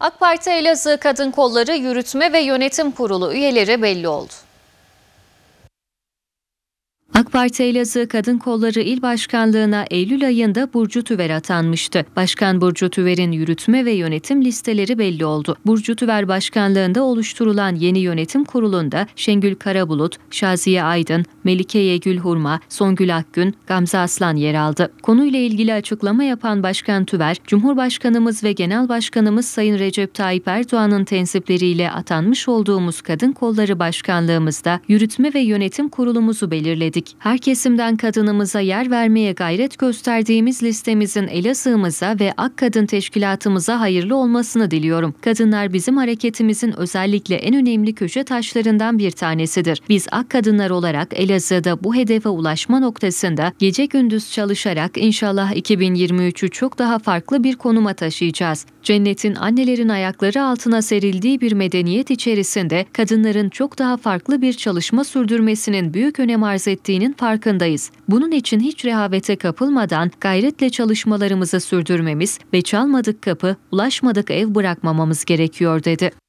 AK Parti Elazığ Kadın Kolları Yürütme ve Yönetim Kurulu üyeleri belli oldu. Parti Elazığ Kadın Kolları İl Başkanlığı'na Eylül ayında Burcu Tüver atanmıştı. Başkan Burcu Tüver'in yürütme ve yönetim listeleri belli oldu. Burcu Tüver Başkanlığı'nda oluşturulan yeni yönetim kurulunda Şengül Karabulut, Şaziye Aydın, Melike Yegül Hurma, Songül Akgün, Gamze Aslan yer aldı. Konuyla ilgili açıklama yapan Başkan Tüver, Cumhurbaşkanımız ve Genel Başkanımız Sayın Recep Tayyip Erdoğan'ın tensipleriyle atanmış olduğumuz Kadın Kolları Başkanlığımızda yürütme ve yönetim kurulumuzu belirledik her kesimden kadınımıza yer vermeye gayret gösterdiğimiz listemizin Elazığ'ımıza ve Ak Kadın Teşkilatımıza hayırlı olmasını diliyorum. Kadınlar bizim hareketimizin özellikle en önemli köşe taşlarından bir tanesidir. Biz Ak Kadınlar olarak Elazığ'da bu hedefe ulaşma noktasında gece gündüz çalışarak inşallah 2023'ü çok daha farklı bir konuma taşıyacağız. Cennetin annelerin ayakları altına serildiği bir medeniyet içerisinde kadınların çok daha farklı bir çalışma sürdürmesinin büyük önem arz ettiğinin farkındayız. Bunun için hiç rehavete kapılmadan gayretle çalışmalarımızı sürdürmemiz ve çalmadık kapı, ulaşmadık ev bırakmamamız gerekiyor dedi.